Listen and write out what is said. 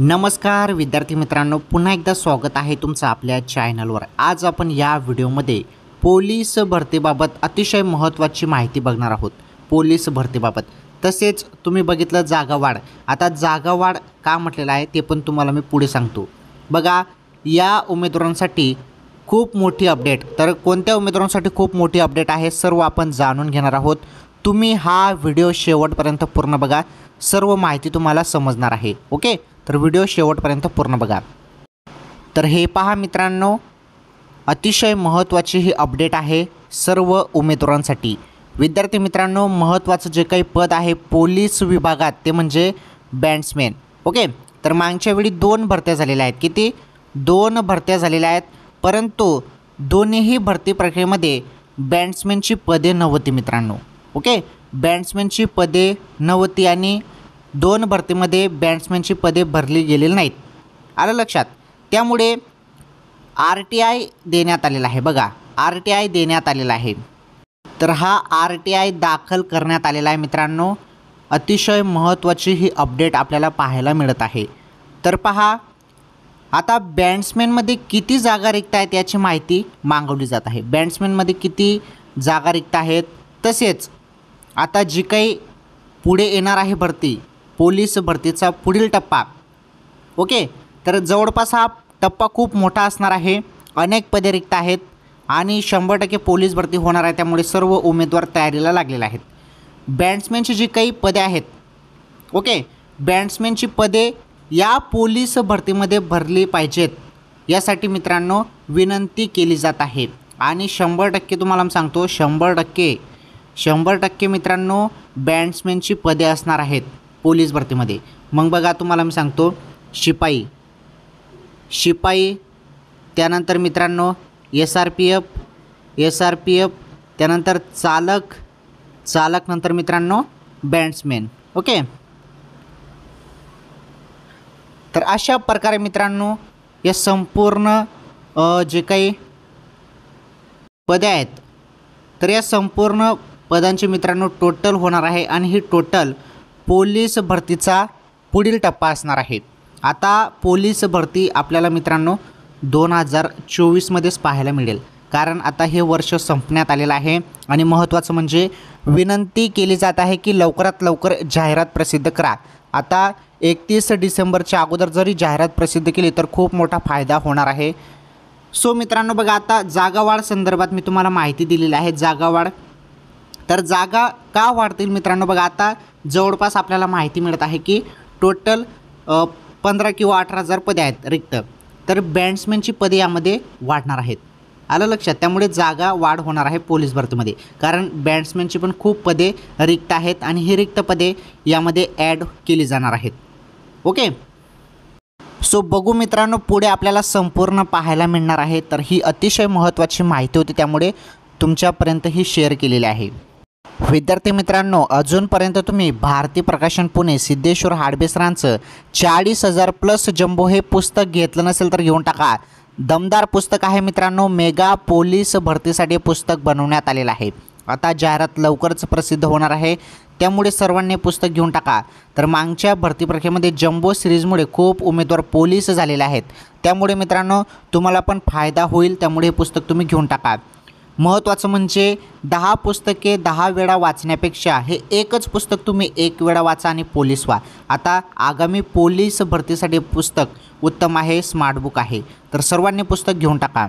नमस्कार विद्यार्थी मित्रांनो पुन्हा एकदा स्वागत आहे तुमचं आपल्या चॅनलवर आज आपण या व्हिडिओमध्ये पोलीस भरतीबाबत अतिशय महत्त्वाची माहिती बघणार आहोत पोलीस भरतीबाबत तसेच तुम्ही बघितलं जागावाढ आता जागावाढ का म्हटलेलं आहे ते पण तुम्हाला मी पुढे सांगतो बघा या उमेदवारांसाठी खूप मोठी अपडेट तर कोणत्या उमेदवारांसाठी खूप मोठी अपडेट आहे सर्व आपण जाणून घेणार आहोत तुम्ही हा व्हिडिओ शेवटपर्यंत पूर्ण बघा सर्व माहिती तुम्हाला समजणार आहे ओके तर व्हिडिओ शेवटपर्यंत पूर्ण बघा तर हे पहा मित्रांनो अतिशय महत्त्वाची ही अपडेट आहे सर्व उमेदवारांसाठी विद्यार्थी मित्रांनो महत्त्वाचं जे काही पद आहे पोलीस विभागात ते म्हणजे बॅट्समॅन ओके तर मागच्या वेळी दोन भरत्या झालेल्या आहेत किती दोन भरत्या झालेल्या आहेत परंतु दोन्हीही भरती प्रक्रियेमध्ये बॅट्समॅनची पदे नव्हती मित्रांनो ओके बॅट्समॅनची पदे नव्हती आणि दोन भरतीमध्ये बॅट्समॅनची पदे भरली गेलेली नाहीत आलं लक्षात त्यामुळे आर टी आय देण्यात आलेला आहे बघा आर टी आय देण्यात आलेला आहे तर हा आर टी आय दाखल करण्यात आलेला आहे मित्रांनो अतिशय महत्त्वाची ही अपडेट आपल्याला पाहायला मिळत आहे तर पहा आता बॅट्समॅनमध्ये किती जागा रिक्त आहेत याची माहिती मागवली जात आहे बॅट्समॅनमध्ये किती जागा रिक्त आहेत तसेच आता जी काही पुढे येणार आहे भरती पोलीस भरतीचा पुढील टप्पा ओके तर जवळपास हा टप्पा खूप मोठा असणार आहे अनेक पदे रिक्त आहेत आणि शंभर टक्के पोलीस भरती होणार आहे त्यामुळे सर्व उमेदवार तयारीला लागलेले आहेत बॅट्समॅनची जी काही पदे आहेत ओके बॅट्समॅनची पदे या पोलीस भरतीमध्ये भरली पाहिजेत यासाठी मित्रांनो विनंती केली जात आहे आणि शंभर टक्के तुम्हाला सांगतो शंभर टक्के शंभर टक्के मित्रांनो बॅट्समॅनची पदे असणार आहेत पोलीस भरतीमध्ये मग बघा तुम्हाला मी सांगतो शिपाई शिपाई त्यानंतर मित्रांनो S R P F S R P F त्यानंतर चालक चालक नंतर मित्रांनो बँड्समॅन ओके तर अशा प्रकारे मित्रांनो या संपूर्ण जे काही पदे आहेत तर या संपूर्ण पदांचे मित्रांनो टोटल होणार आहे आणि ही टोटल पोलीस भरतीचा पुढील टप्पा असणार आहे आता पोलीस भरती आपल्याला मित्रांनो दोन हजार चोवीसमध्येच पाहायला मिळेल कारण आता हे वर्ष संपण्यात आलेलं आहे आणि महत्त्वाचं म्हणजे विनंती केली जात आहे की लवकरात लवकर जाहिरात प्रसिद्ध करा आता एकतीस डिसेंबरच्या अगोदर जरी जाहिरात प्रसिद्ध केली तर खूप मोठा फायदा होणार आहे सो मित्रांनो बघा आता जागावाढ संदर्भात मी तुम्हाला माहिती दिलेली आहे जागावाढ तर जागा का वाढतील मित्रांनो बघा आता जवळपास आपल्याला माहिती मिळत आहे की टोटल पंधरा किंवा अठरा हजार पदे आहेत रिक्त तर बॅट्समॅनची पदे यामध्ये वाढणार आहेत आलं लक्षात त्यामुळे जागा वाढ होणार आहे पोलीस भरतीमध्ये कारण बॅट्समॅनची पण खूप पदे रिक्त आहेत आणि ही रिक्त पदे यामध्ये ॲड केली जाणार आहेत ओके सो बघू मित्रांनो पुढे आपल्याला संपूर्ण पाहायला मिळणार आहे तर ही अतिशय महत्त्वाची माहिती होती त्यामुळे तुमच्यापर्यंत ही शेअर केलेली आहे विद्यार्थी मित्रांनो अजूनपर्यंत तुम्ही भारती प्रकाशन पुणे सिद्धेश्वर हाडबेसरांचं चाळीस हजार प्लस जम्बो हे पुस्तक घेतलं नसेल तर घेऊन टाका दमदार पुस्तक आहे मित्रांनो मेगा पोलीस भरतीसाठी पुस्तक बनवण्यात आलेलं आहे आता जाहिरात लवकरच प्रसिद्ध होणार आहे त्यामुळे सर्वांनी पुस्तक घेऊन टाका तर मागच्या भरती प्रक्रियेमध्ये जम्बो सिरीजमुळे खूप उमेदवार पोलीस झालेले आहेत त्यामुळे मित्रांनो तुम्हाला पण फायदा होईल त्यामुळे हे पुस्तक तुम्ही घेऊन टाका महत्त्वाचं म्हणजे दहा पुस्तके दहा वेळा वाचण्यापेक्षा हे एकच पुस्तक तुम्ही एक वेळा वाचा आणि पोलीस वा आता आगामी पोलीस भरतीसाठी पुस्तक उत्तम आहे स्मार्टबुक आहे तर सर्वांनी पुस्तक घेऊन टाका